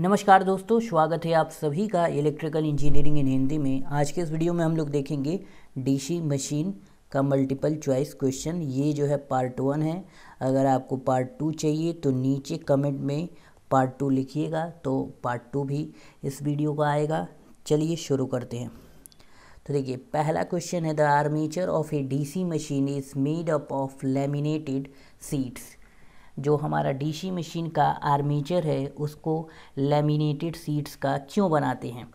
नमस्कार दोस्तों स्वागत है आप सभी का इलेक्ट्रिकल इंजीनियरिंग इन हिंदी में आज के इस वीडियो में हम लोग देखेंगे डीसी मशीन का मल्टीपल चॉइस क्वेश्चन ये जो है पार्ट वन है अगर आपको पार्ट टू चाहिए तो नीचे कमेंट में पार्ट टू लिखिएगा तो पार्ट टू भी इस वीडियो का आएगा चलिए शुरू करते हैं तो देखिए पहला क्वेश्चन है the armature of a DC machine is made up of laminated sheets जो हमारा डीसी मशीन का आर्मीचर है उसको लेमिनेटेड सीट्स का क्यों बनाते हैं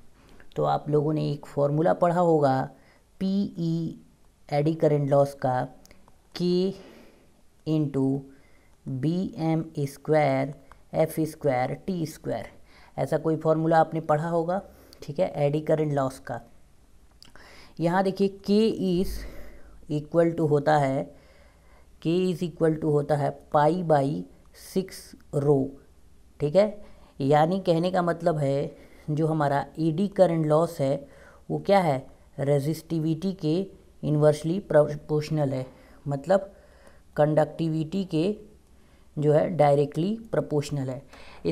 तो आप लोगों ने एक फॉर्मूला पढ़ा होगा P E eddy current loss का K into B M square F square T square ऐसा कोई फार्मूला आपने पढ़ा होगा ठीक है एडी करेंट लॉस का यहाँ देखिए के इज़ इक्वल टू होता है के इज इक्वल टू होता है पाई बाई सिक्स रो ठीक है यानी कहने का मतलब है जो हमारा ईडी करंट लॉस है वो क्या है रेजिस्टिविटी के इन्वर्सली प्रोपोर्शनल है मतलब कंडक्टिविटी के जो है डायरेक्टली प्रोपोर्शनल है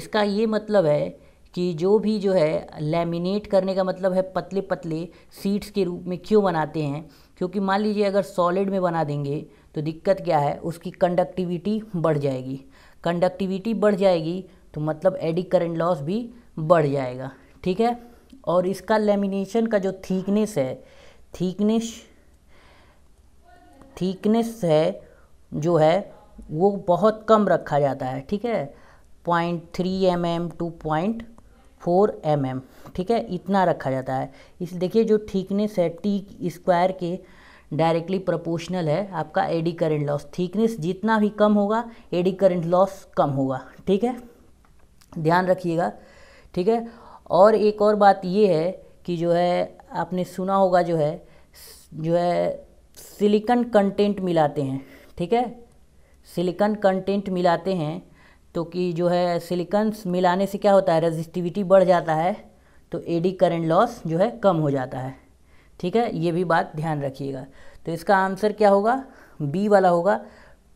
इसका ये मतलब है कि जो भी जो है लैमिनेट करने का मतलब है पतले पतले सीट्स के रूप में क्यों बनाते हैं क्योंकि मान लीजिए अगर सॉलिड में बना देंगे तो दिक्कत क्या है उसकी कंडक्टिविटी बढ़ जाएगी कंडक्टिविटी बढ़ जाएगी तो मतलब एडी करंट लॉस भी बढ़ जाएगा ठीक है और इसका लेमिनेशन का जो थीकनेस है थीकनेस थीकनेस है जो है वो बहुत कम रखा जाता है ठीक है point three M M two point four M M ठीक है इतना रखा जाता है इस देखिए जो थीकनेस है टी स्क्वायर के डायरेक्टली प्रोपोर्शनल है आपका एडी करंट लॉस थिकनेस जितना भी कम होगा एडी करंट लॉस कम होगा ठीक है ध्यान रखिएगा ठीक है और एक और बात ये है कि जो है आपने सुना होगा जो है जो है सिलिकन कंटेंट मिलाते हैं ठीक है सिलिकन कंटेंट मिलाते हैं तो कि जो है सिलिकन मिलाने से क्या होता है रेजिस्टिविटी बढ़ जाता है तो एडी करंट लॉस जो है कम हो जाता है ठीक है ये भी बात ध्यान रखिएगा तो इसका आंसर क्या होगा बी वाला होगा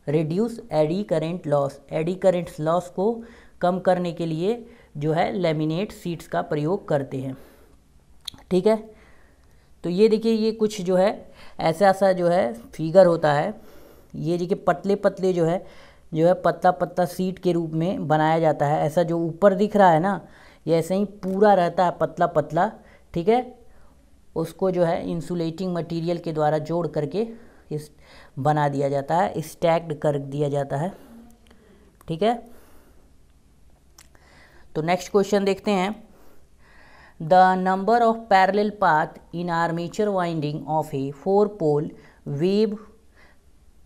reduce eddy current loss eddy current loss को कम करने के लिए जो है लेमिनेट सीट्स का प्रयोग करते हैं ठीक है तो ये देखिए ये कुछ जो है ऐसा ऐसा जो है फिगर होता है ये देखिए पतले पतले जो है जो है पत्ता पत्ता सीट के रूप में बनाया जाता है ऐसा जो ऊपर दिख रहा है ना ये ऐसे ही पूरा रहता है पतला पतला ठीक है उसको जो है इंसुलेटिंग मटेरियल के द्वारा जोड़ करके इस बना दिया जाता है स्टैक्ड कर दिया जाता है ठीक है तो नेक्स्ट क्वेश्चन देखते हैं the number of parallel path in armature winding of a four pole wave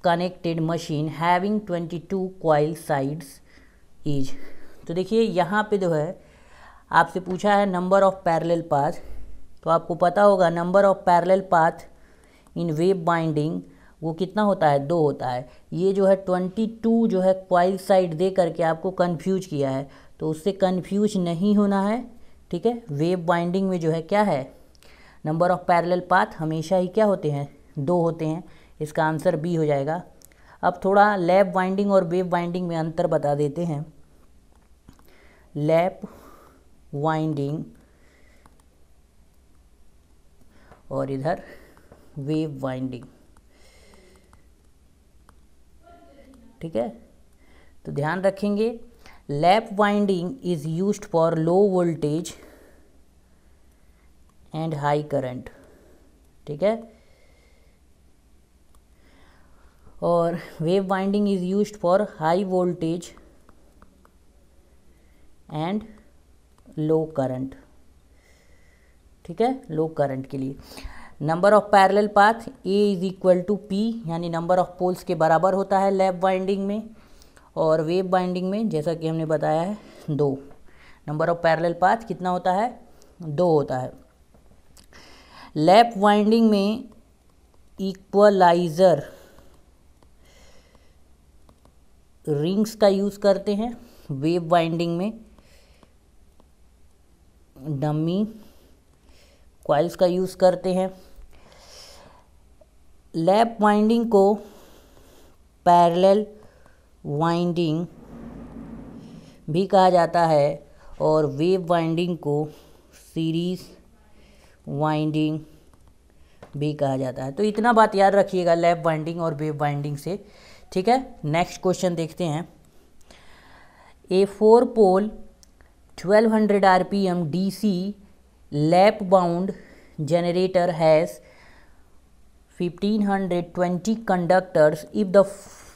connected machine having 22 coil sides is तो देखिए यहाँ पे जो है आपसे पूछा है नंबर ऑफ पैरेलल पाथ तो आपको पता होगा number of parallel path in wave winding वो कितना होता है दो होता है ये जो है ट्वेंटी टू जो है क्वाइल साइड दे करके आपको कन्फ्यूज किया है तो उससे कन्फ्यूज नहीं होना है ठीक है वेब बाइंडिंग में जो है क्या है नंबर ऑफ पैरेलल पाथ हमेशा ही क्या होते हैं दो होते हैं इसका आंसर बी हो जाएगा अब थोड़ा लैब वाइंडिंग और वेब वाइंडिंग में अंतर बता देते हैं लैप वाइंडिंग और इधर वेव वाइंडिंग ठीक है तो ध्यान रखेंगे lap winding is used for low voltage and high current ठीक है और wave winding is used for high voltage and low current ठीक है लो करंट के लिए number of parallel path A is equal to P यानी number of poles के बराबर होता है लैब बाइंडिंग में और वेब बाइंडिंग में जैसा कि हमने बताया है दो नंबर ऑफ पैरेलल पाथ कितना होता है दो होता है लैप वाइंडिंग में इक्वलाइज़र रिंग्स का यूज़ करते हैं वेब वाइंडिंग में डमी कॉइल्स का यूज़ करते हैं लैप वाइंडिंग को पैरेलल वाइंडिंग भी कहा जाता है और वेव वाइंडिंग को सीरीज वाइंडिंग भी कहा जाता है तो इतना बात याद रखिएगा लैप वाइंडिंग और वेव वाइंडिंग से ठीक है नेक्स्ट क्वेश्चन देखते हैं a four pole 1200 RPM DC lap wound generator has 1520 conductors if the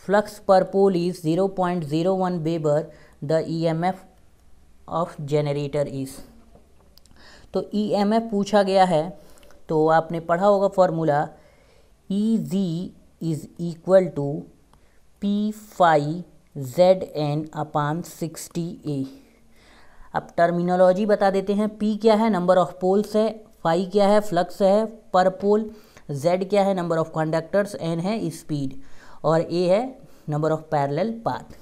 flux per pole is 0.01 point zero one weber the E M F of generator is तो E M F पूछा गया है तो आपने पढ़ा होगा formula E G is equal to P phi Z N upon sixty A अब terminology बता देते हैं पी क्या है नंबर ऑफ पोल्स है फाई क्या है फ्लक्स है पर पोल जेड क्या है नंबर ऑफ कंडक्टर्स एन है स्पीड और ए है number of parallel path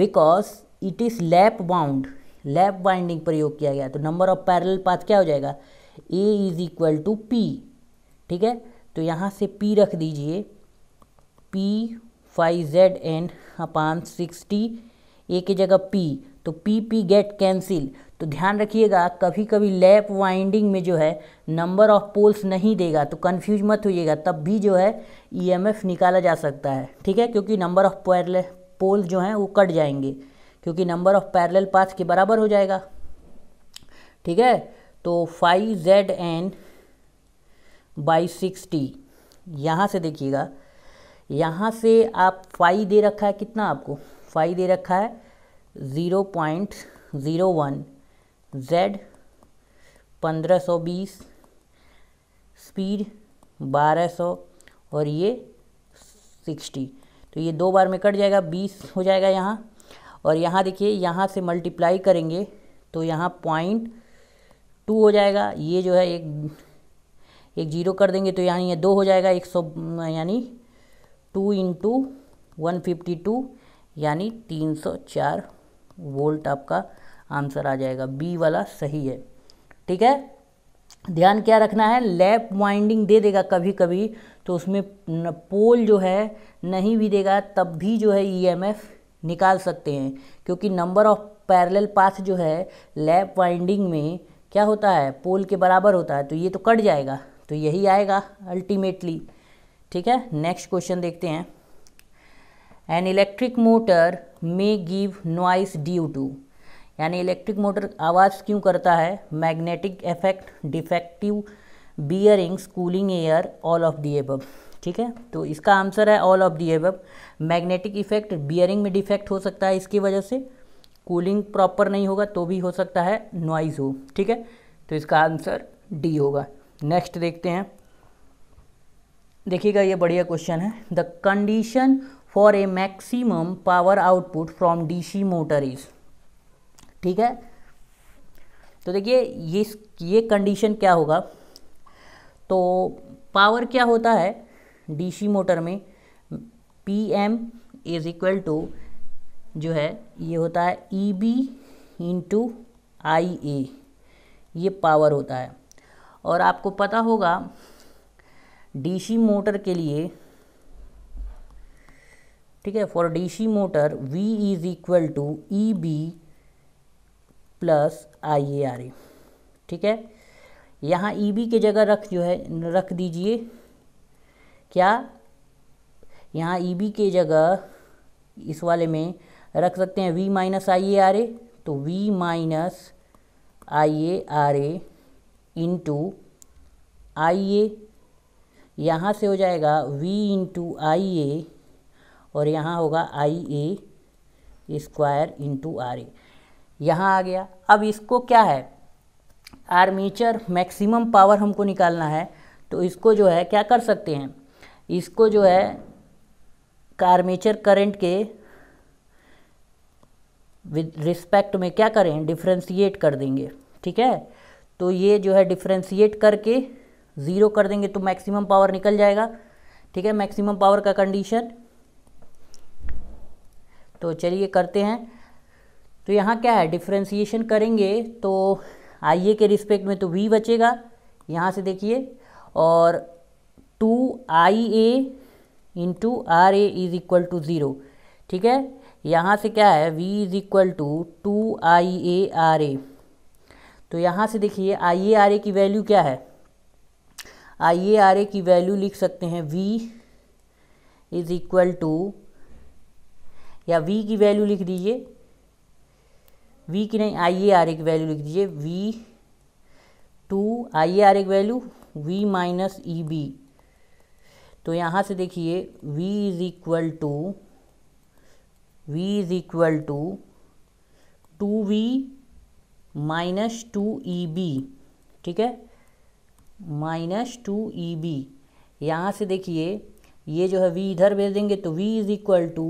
because it is lap wound lap winding प्रयोग किया गया तो नंबर ऑफ पैरेलल पाथ क्या हो जाएगा A is equal to P ठीक है तो यहाँ से पी रख दीजिए P phi Z N upon sixty A की जगह पी तो पी पी गेट कैंसिल तो ध्यान रखिएगा कभी कभी लैप वाइंडिंग में जो है नंबर ऑफ पोल्स नहीं देगा तो कन्फ्यूज मत होइएगा तब भी जो है ईएमएफ e निकाला जा सकता है ठीक है क्योंकि नंबर ऑफ पैरल पोल जो हैं वो कट जाएंगे क्योंकि नंबर ऑफ पैरल पाथ के बराबर हो जाएगा ठीक है तो phi Z N by sixty यहाँ से देखिएगा यहाँ से आप फाइव दे रखा है कितना आपको फाइव दे रखा है zero point zero one Z पंद्रह सौ बीस स्पीड बारह सौ और ये सिक्सटी तो ये दो बार में कट जाएगा बीस हो जाएगा यहाँ और यहाँ देखिए यहाँ से मल्टीप्लाई करेंगे तो यहाँ पॉइंट टू हो जाएगा ये जो है एक एक जीरो कर देंगे तो यानी ये दो हो जाएगा एक सौ यानी two into one fifty two यानी तीन सौ चार वोल्ट आपका आंसर आ जाएगा बी वाला सही है ठीक है ध्यान क्या रखना है लैप वाइंडिंग दे देगा कभी कभी तो उसमें पोल जो है नहीं भी देगा तब भी जो है ईएमएफ e निकाल सकते हैं क्योंकि नंबर ऑफ पैरेलल पाथ जो है लैप वाइंडिंग में क्या होता है पोल के बराबर होता है तो ये तो कट जाएगा तो यही आएगा अल्टीमेटली ठीक है नेक्स्ट क्वेश्चन देखते हैं एन इलेक्ट्रिक मोटर में गिव नॉइस ड्यू टू यानी इलेक्ट्रिक मोटर आवाज़ क्यों करता है magnetic effect defective bearings cooling air all of the above ठीक है तो इसका आंसर है all of the above magnetic effect bearing में डिफेक्ट हो सकता है इसकी वजह से कूलिंग प्रॉपर नहीं होगा तो भी हो सकता है नॉइज हो ठीक है तो इसका आंसर डी होगा नेक्स्ट देखते हैं देखिएगा ये बढ़िया क्वेश्चन है the condition for a maximum power output from DC motor is ठीक है तो देखिए ये ये कंडीशन क्या होगा तो पावर क्या होता है डीसी मोटर में P M is equal to जो है ये होता है ई बी इंटू आई ए ये पावर होता है और आपको पता होगा डीसी मोटर के लिए ठीक है for DC motor V is equal to E B plus I A R A ठीक है यहाँ ई e बी की जगह रख जो है रख दीजिए क्या यहाँ ई बी के जगह इस वाले में रख सकते हैं V minus I A R A तो V minus I A R A into I A यहाँ से हो जाएगा वी इंटू आई ए और यहाँ होगा I A square into R A यहाँ आ गया अब इसको क्या है आर्मीचर मैक्सिमम पावर हमको निकालना है तो इसको जो है क्या कर सकते हैं इसको जो है आर्मीचर करंट के विद रिस्पेक्ट में क्या करें डिफ्रेंशिएट कर देंगे ठीक है तो ये जो है डिफ्रेंशिएट करके ज़ीरो कर देंगे तो मैक्सिमम पावर निकल जाएगा ठीक है मैक्सिमम पावर का कंडीशन तो चलिए करते हैं तो यहाँ क्या है डिफ्रेंसीशन करेंगे तो आई ए के रिस्पेक्ट में तो वी बचेगा यहाँ से देखिए और two I A into R A is equal to zero ठीक है यहाँ से क्या है V is equal to two I A R A तो यहाँ से देखिए आई ए आर ए की वैल्यू क्या है आई ए आर ए की वैल्यू लिख सकते हैं वी इज इक्वल टू या वी की वैल्यू लिख दीजिए वी की नहीं आई ए आर ए की वैल्यू लिख दीजिए V two I A R एक value V minus E B तो यहाँ से देखिए V is equal to V is equal to two V minus two E B ठीक है माइनस टू ई बी यहाँ से देखिए ये जो है वी इधर भेज देंगे तो V is equal to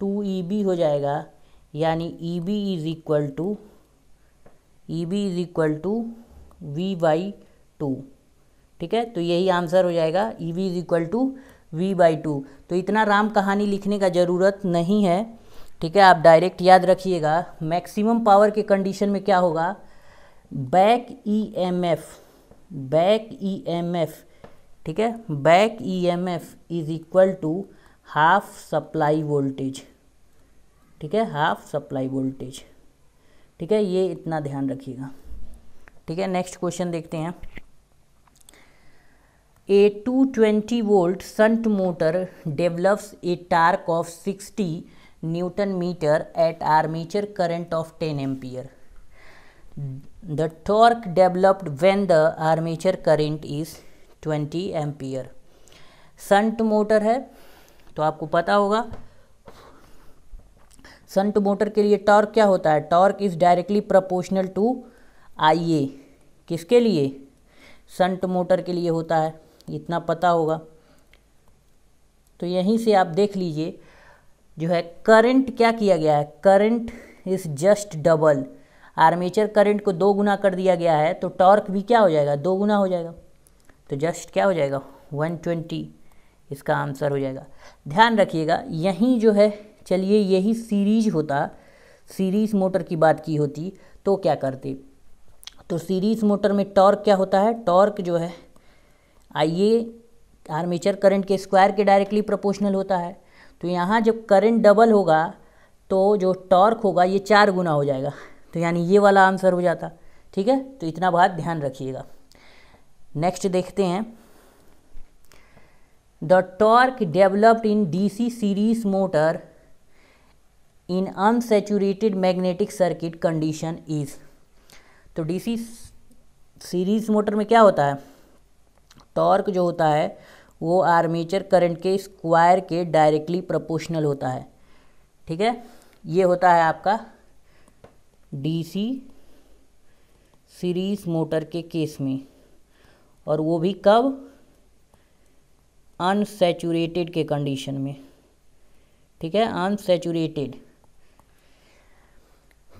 two E e B हो जाएगा यानी E B is equal to E B is equal to V by two ठीक है तो यही आंसर हो जाएगा E V is equal to V by two तो इतना राम कहानी लिखने का ज़रूरत नहीं है ठीक है आप डायरेक्ट याद रखिएगा मैक्सिमम पावर के कंडीशन में क्या होगा back E M F back E M F ठीक है back E M F is equal to half supply voltage ठीक है हाफ सप्लाई वोल्टेज ठीक है ये इतना ध्यान रखिएगा ठीक है नेक्स्ट क्वेश्चन देखते हैं a two twenty volt shunt motor develops a torque of sixty newton metre at armature current of ten ampere the torque developed when the armature current is twenty ampere shunt motor है तो आपको पता होगा shunt motor के लिए torque क्या होता है torque is directly proportional to I A किसके लिए संट मोटर के लिए होता है इतना पता होगा तो यहीं से आप देख लीजिए जो है करंट क्या किया गया है current is just double armature current को दो गुना कर दिया गया है तो टॉर्क भी क्या हो जाएगा दो गुना हो जाएगा तो जस्ट क्या हो जाएगा वन ट्वेंटी इसका आंसर हो जाएगा ध्यान रखिएगा यहीं जो है चलिए यही सीरीज होता सीरीज मोटर की बात की होती तो क्या करते तो सीरीज मोटर में टॉर्क क्या होता है टॉर्क जो है आइए आर्मेचर करंट के स्क्वायर के डायरेक्टली प्रोपोर्शनल होता है तो यहाँ जब करंट डबल होगा तो जो टॉर्क होगा ये चार गुना हो जाएगा तो यानी ये वाला आंसर हो जाता ठीक है तो इतना बात ध्यान रखिएगा नेक्स्ट देखते हैं the torque developed in DC series motor in unsaturated magnetic circuit condition is तो सी सीरीज मोटर में क्या होता है टॉर्क जो होता है वो आर्मेचर करंट के स्क्वायर के डायरेक्टली प्रोपोर्शनल होता है ठीक है ये होता है आपका डीसी सीरीज मोटर के केस में और वो भी कब अनसेचुरेटेड के कंडीशन में ठीक है अनसेचुरेटेड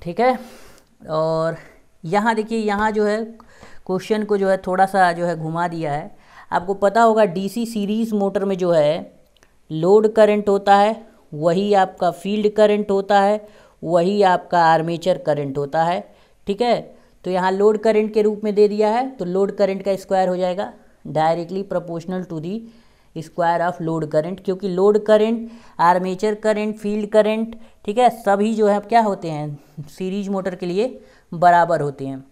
ठीक है और यहाँ देखिए यहाँ जो है क्वेश्चन को जो है थोड़ा सा जो है घुमा दिया है आपको पता होगा डीसी सीरीज मोटर में जो है लोड करंट होता है वही आपका फील्ड करंट होता है वही आपका आर्मेचर करंट होता है ठीक है तो यहाँ लोड करंट के रूप में दे दिया है तो लोड करंट का स्क्वायर हो जाएगा directly proportional to the square of load current क्योंकि load current armature current field current ठीक है सभी जो है क्या होते हैं सीरीज मोटर के लिए बराबर होते हैं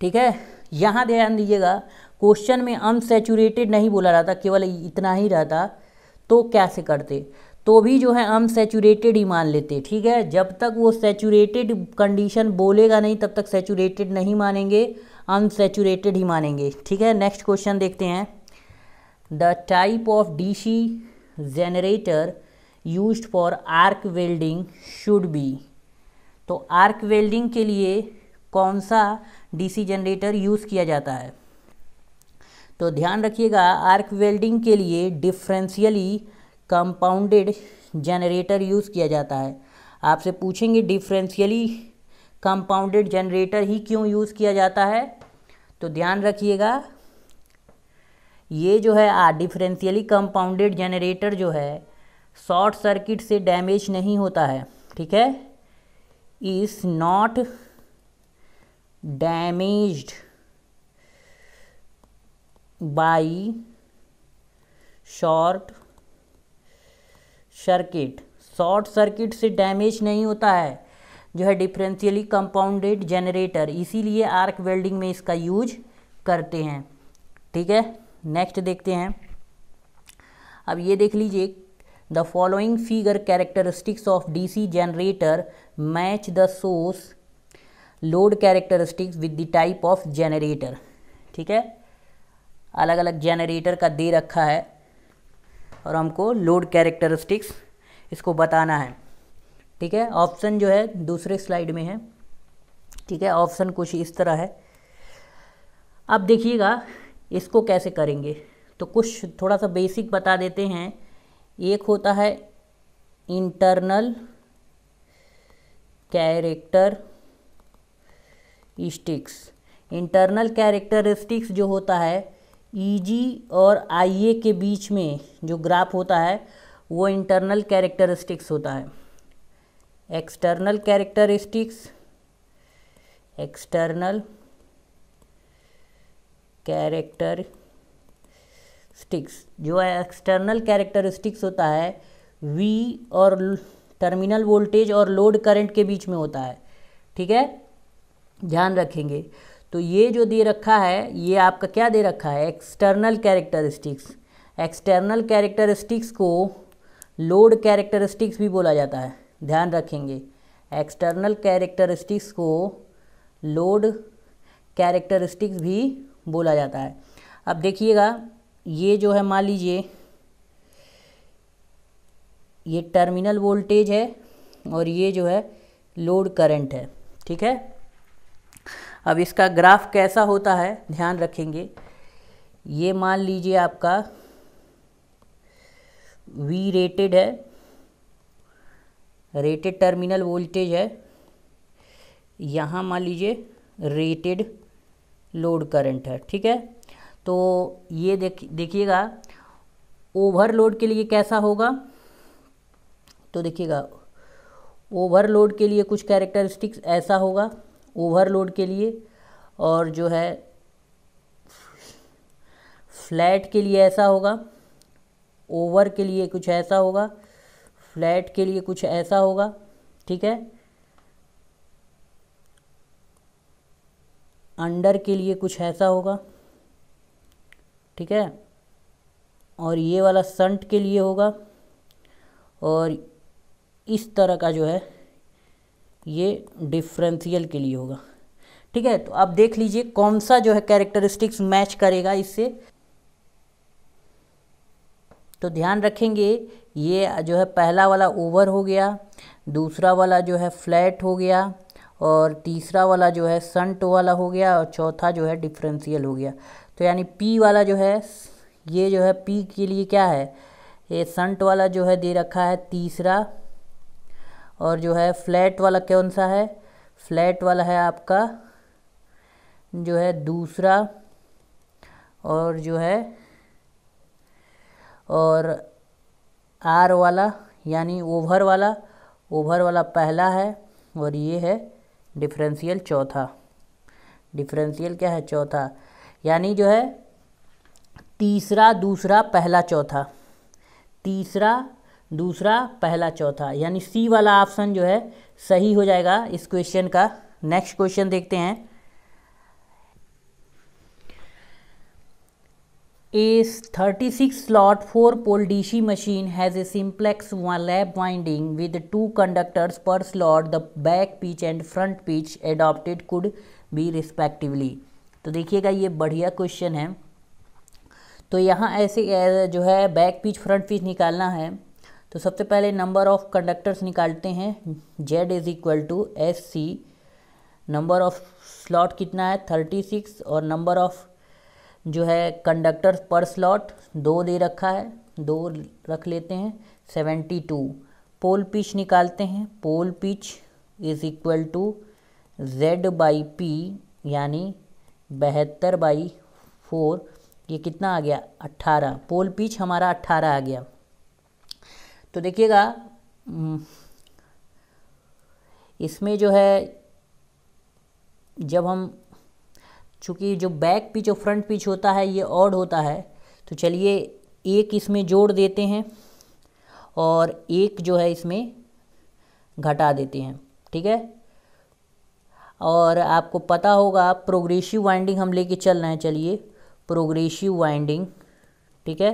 ठीक है यहाँ ध्यान दीजिएगा क्वेश्चन में अनसेचुरेटेड नहीं बोला रहता केवल इतना ही रहता तो कैसे करते तो भी जो है सेचूरेटेड ही मान लेते ठीक है जब तक वो सेचूरेटेड कंडीशन बोलेगा नहीं तब तक सेचूरेटेड नहीं मानेंगे अनसेचूरेटेड ही मानेंगे ठीक है नेक्स्ट क्वेश्चन देखते हैं the type of D C generator use for arc welding should be तो आर्क वेल्डिंग के लिए कौन सा डी सी जनरेटर यूज़ किया जाता है तो ध्यान रखिएगा आर्क वेल्डिंग के लिए डिफ्रेंशियली कंपाउंडेड जनरेटर यूज़ किया जाता है आपसे पूछेंगे डिफ्रेंशियली कंपाउंडेड जनरेटर ही क्यों यूज़ किया जाता है तो ध्यान रखिएगा ये जो है आ डिफरेंशियली कंपाउंडेड जनरेटर जो है शॉर्ट सर्किट से डैमेज नहीं होता है ठीक है is not damaged by short circuit short circuit से डैमेज नहीं होता है जो है डिफरेंशियली कंपाउंडेड जनरेटर इसीलिए आर्क वेल्डिंग में इसका यूज करते हैं ठीक है नेक्स्ट देखते हैं अब ये देख लीजिए the following figure characteristics of DC generator match the source load characteristics with the type of generator ठीक है अलग अलग जनरेटर का दे रखा है और हमको लोड कैरेक्टरिस्टिक्स इसको बताना है ठीक है ऑप्शन जो है दूसरे स्लाइड में है ठीक है ऑप्शन कुछ इस तरह है अब देखिएगा इसको कैसे करेंगे तो कुछ थोड़ा सा बेसिक बता देते हैं एक होता है internal characteristics internal characteristics जो होता है ई e और आई के बीच में जो ग्राफ होता है वो इंटरनल कैरेक्टरिस्टिक्स होता है external characteristics external characteristics जो एक्सटर्नल कैरेक्टरिस्टिक्स होता है वी और टर्मिनल वोल्टेज और लोड करंट के बीच में होता है ठीक है ध्यान रखेंगे तो ये जो दे रखा है ये आपका क्या दे रखा है एक्सटर्नल कैरेक्टरिस्टिक्स एक्सटर्नल कैरेक्टरिस्टिक्स को लोड कैरेक्टरिस्टिक्स भी बोला जाता है ध्यान रखेंगे एक्सटर्नल कैरेक्टरिस्टिक्स को लोड कैरेक्टरिस्टिक्स भी बोला जाता है अब देखिएगा ये जो है मान लीजिए ये टर्मिनल वोल्टेज है और ये जो है लोड करंट है ठीक है अब इसका ग्राफ कैसा होता है ध्यान रखेंगे ये मान लीजिए आपका वी रेटेड है रेटेड टर्मिनल वोल्टेज है यहाँ मान लीजिए रेटेड लोड करंट है ठीक है तो ये देख देखिएगा ओवरलोड के लिए कैसा होगा तो देखिएगा ओवरलोड के लिए कुछ कैरेक्टरिस्टिक्स ऐसा होगा ओवरलोड के लिए और जो है फ्लैट के लिए ऐसा होगा ओवर के लिए कुछ ऐसा होगा फ्लैट के लिए कुछ ऐसा होगा ठीक है अंडर के लिए कुछ ऐसा होगा ठीक है और ये वाला संट के लिए होगा और इस तरह का जो है ये डिफरेंशियल के लिए होगा ठीक है तो आप देख लीजिए कौन सा जो है कैरेक्टरिस्टिक्स मैच करेगा इससे तो ध्यान रखेंगे ये जो है पहला वाला ओवर हो गया दूसरा वाला जो है फ्लैट हो गया और तीसरा वाला जो है संट वाला हो गया और चौथा जो है डिफरेंशियल हो गया तो यानी पी वाला जो है ये जो है पी के लिए क्या है ये संट वाला जो है दे रखा है तीसरा और जो है फ्लैट वाला कौन सा है फ्लैट वाला है आपका जो है दूसरा और जो है और आर वाला यानी ओवर वाला ओवर वाला पहला है और ये है डिफरेंशियल चौथा डिफरेंशियल क्या है चौथा यानी जो है तीसरा दूसरा पहला चौथा तीसरा दूसरा पहला चौथा यानी सी वाला ऑप्शन जो है सही हो जाएगा इस क्वेश्चन का नेक्स्ट क्वेश्चन देखते हैं A 36 slot 4 pole DC machine has a simplex lap winding with two conductors per slot. The back pitch and front pitch adopted could be respectively. तो देखिएगा ये बढ़िया क्वेश्चन है तो यहाँ ऐसे जो है बैक पिच फ्रंट पिच निकालना है तो सबसे पहले नंबर ऑफ कंडक्टर्स निकालते हैं Z is equal to S C number of slot कितना है थर्टी सिक्स और नंबर ऑफ़ जो है कंडक्टर पर स्लॉट दो दे रखा है दो रख लेते हैं सेवेंटी टू पोल पिच निकालते हैं pole pitch is equal to Z by P यानी बहत्तर बाई फोर ये कितना आ गया अट्ठारह पोल पिच हमारा अट्ठारह आ गया तो देखिएगा हम्म, इसमें जो है जब हम चूँकि जो बैक पिच और फ्रंट पिच होता है ये ऑड होता है तो चलिए एक इसमें जोड़ देते हैं और एक जो है इसमें घटा देते हैं ठीक है और आपको पता होगा प्रोग्रेसिव वाइंडिंग हम लेके चल रहे हैं चलिए प्रोग्रेसिव वाइंडिंग ठीक है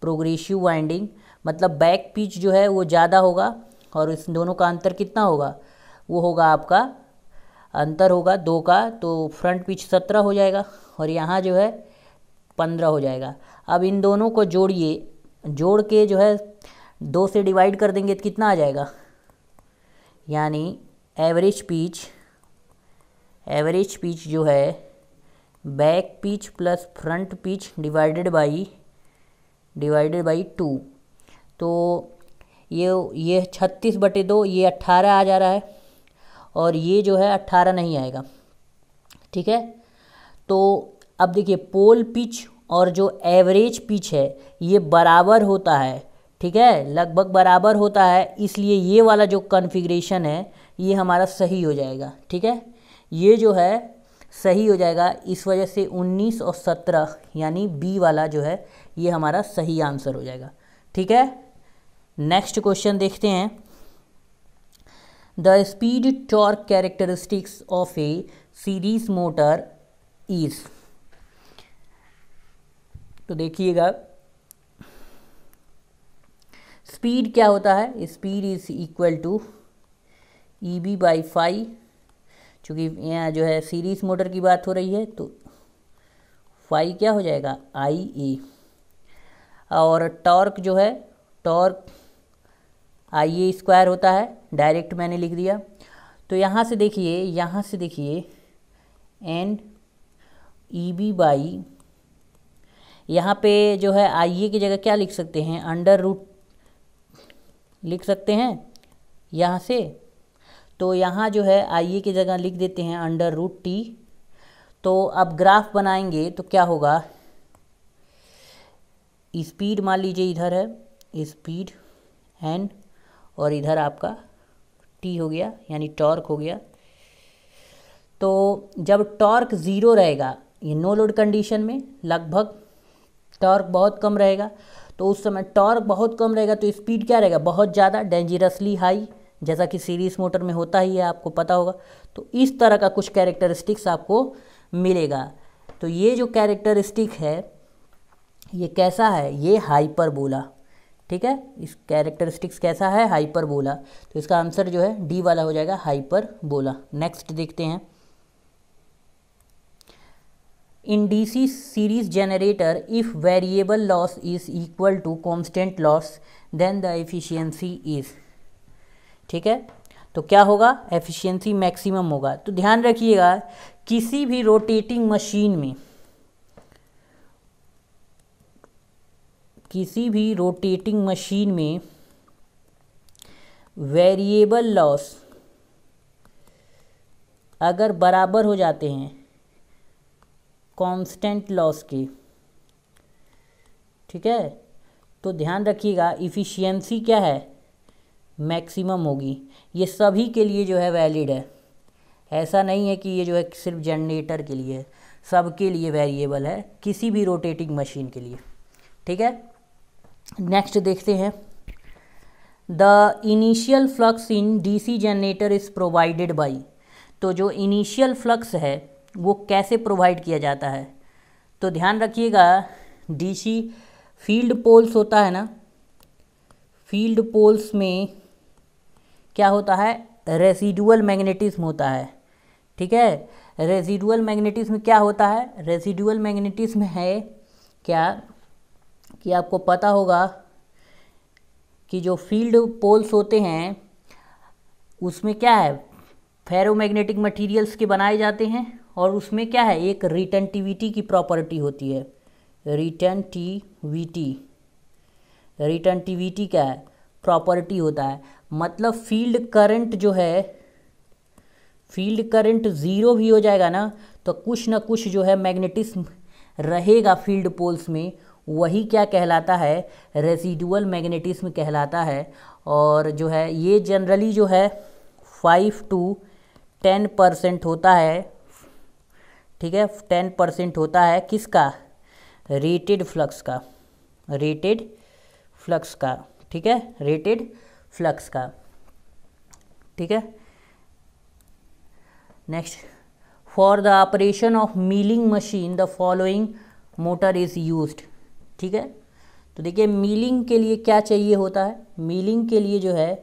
प्रोग्रेसिव वाइंडिंग मतलब बैक पिच जो है वो ज़्यादा होगा और इस दोनों का अंतर कितना होगा वो होगा आपका अंतर होगा दो का तो फ्रंट पिच सत्रह हो जाएगा और यहाँ जो है पंद्रह हो जाएगा अब इन दोनों को जोड़िए जोड़ के जो है दो से डिवाइड कर देंगे तो कितना आ जाएगा यानी एवरेज पिच एवरेज पिच जो है back pitch plus front pitch divided by divided by two तो ये ये छत्तीस बटे दो ये अट्ठारह आ जा रहा है और ये जो है अट्ठारह नहीं आएगा ठीक है तो अब देखिए पोल पिच और जो एवरेज पिच है ये बराबर होता है ठीक है लगभग बराबर होता है इसलिए ये वाला जो कन्फिग्रेशन है ये हमारा सही हो जाएगा ठीक है ये जो है सही हो जाएगा इस वजह से 19 और 17 यानी बी वाला जो है ये हमारा सही आंसर हो जाएगा ठीक है नेक्स्ट क्वेश्चन देखते हैं the speed torque characteristics of a series motor is तो देखिएगा स्पीड क्या होता है speed is equal to E B by phi चूंकि यहाँ जो है सीरीज मोटर की बात हो रही है तो फाइव क्या हो जाएगा आई ई और टॉर्क जो है टॉर्क आई ए स्क्वायर होता है डायरेक्ट मैंने लिख दिया तो यहाँ से देखिए यहाँ से देखिए एन ई बी बाई यहाँ पे जो है आई ए की जगह क्या लिख सकते हैं अंडर रूट लिख सकते हैं यहाँ से तो यहाँ जो है आई ए की जगह लिख देते हैं अंडर रूट टी तो अब ग्राफ बनाएंगे तो क्या होगा स्पीड मान लीजिए इधर है स्पीड एंड और इधर आपका टी हो गया यानी टॉर्क हो गया तो जब टॉर्क ज़ीरो रहेगा ये नो लोड कंडीशन में लगभग टॉर्क बहुत कम रहेगा तो उस समय टॉर्क बहुत कम रहेगा तो स्पीड क्या रहेगा बहुत ज़्यादा डेंजरसली हाई जैसा कि सीरीज़ मोटर में होता ही है आपको पता होगा तो इस तरह का कुछ कैरेक्टरिस्टिक्स आपको मिलेगा तो ये जो कैरेक्टरिस्टिक है ये कैसा है ये हाइपरबोला ठीक है इस कैरेक्टरिस्टिक्स कैसा है हाइपरबोला तो इसका आंसर जो है डी वाला हो जाएगा हाइपरबोला नेक्स्ट देखते हैं in DC series generator if variable loss is equal to constant loss then the efficiency is ठीक है तो क्या होगा एफिशिएंसी मैक्सिमम होगा तो ध्यान रखिएगा किसी भी रोटेटिंग मशीन में किसी भी रोटेटिंग मशीन में वेरिएबल लॉस अगर बराबर हो जाते हैं कांस्टेंट लॉस के ठीक है तो ध्यान रखिएगा इफ़िशियंसी क्या है मैक्सिमम होगी ये सभी के लिए जो है वैलिड है ऐसा नहीं है कि ये जो है सिर्फ जनरेटर के लिए सबके लिए वेरिएबल है किसी भी रोटेटिंग मशीन के लिए ठीक है नेक्स्ट देखते हैं the initial flux in DC generator is provided by तो जो इनिशियल फ्लक्स है वो कैसे प्रोवाइड किया जाता है तो ध्यान रखिएगा डीसी फील्ड पोल्स होता है ना फील्ड पोल्स में क्या होता है रेसिडुअल मैग्नेटिज्म होता है ठीक है रेसिडुअल मैग्नेटिज्म क्या होता है रेसिडुअल मैग्नेटिज्म है क्या कि आपको पता होगा कि जो फील्ड पोल्स होते हैं उसमें क्या है फेरोमैग्नेटिक मटेरियल्स के बनाए जाते हैं और उसमें क्या है एक रिटेंटिविटी की प्रॉपर्टी होती है रिटेंटिविटी रिटेंटिविटी क्या है प्रॉपर्टी होता है मतलब फील्ड करंट जो है फील्ड करंट ज़ीरो भी हो जाएगा ना तो कुछ ना कुछ जो है मैग्नेटिज्म रहेगा फील्ड पोल्स में वही क्या कहलाता है रेसिडुअल मैग्नेटिज्म कहलाता है और जो है ये जनरली जो है फाइव टू टेन परसेंट होता है ठीक है टेन परसेंट होता है किसका रेटेड फ्लक्स का रेटेड फ्लक्स का ठीक है रेटेड फ्लक्स का ठीक है next for the operation of milling machine the following motor is used ठीक है तो देखिए मीलिंग के लिए क्या चाहिए होता है मिलिंग के लिए जो है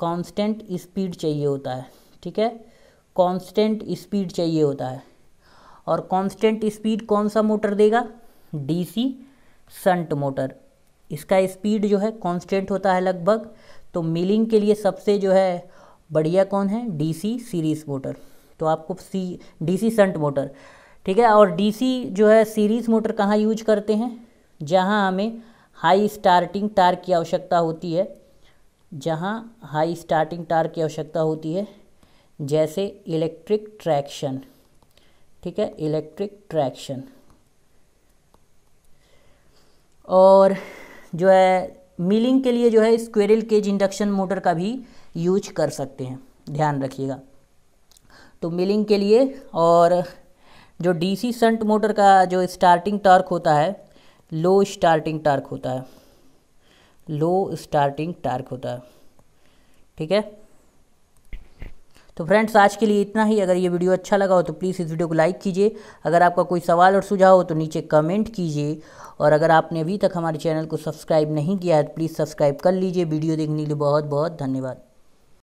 कांस्टेंट स्पीड चाहिए होता है ठीक है कांस्टेंट स्पीड चाहिए होता है और कांस्टेंट स्पीड कौन सा मोटर देगा डीसी संट मोटर इसका स्पीड जो है कांस्टेंट होता है लगभग तो मिलिंग के लिए सबसे जो है बढ़िया कौन है डीसी सीरीज मोटर तो आपको सी सी संट मोटर ठीक है और डीसी जो है सीरीज मोटर कहाँ यूज करते हैं जहाँ हमें हाई स्टार्टिंग टार की आवश्यकता होती है जहाँ हाई स्टार्टिंग टार की आवश्यकता होती है जैसे इलेक्ट्रिक ट्रैक्शन ठीक है इलेक्ट्रिक ट्रैक्शन और जो है मिलिंग के लिए जो है स्क्वेरल केज इंडक्शन मोटर का भी यूज कर सकते हैं ध्यान रखिएगा तो मिलिंग के लिए और जो डीसी संट मोटर का जो स्टार्टिंग टॉर्क होता है लो स्टार्टिंग टार्क होता है लो स्टार्टिंग टार्क होता है ठीक है तो फ्रेंड्स आज के लिए इतना ही अगर ये वीडियो अच्छा लगा हो तो प्लीज़ इस वीडियो को लाइक कीजिए अगर आपका कोई सवाल और सुझाव हो तो नीचे कमेंट कीजिए और अगर आपने अभी तक हमारे चैनल को सब्सक्राइब नहीं किया है तो प्लीज़ सब्सक्राइब कर लीजिए वीडियो देखने के लिए बहुत बहुत धन्यवाद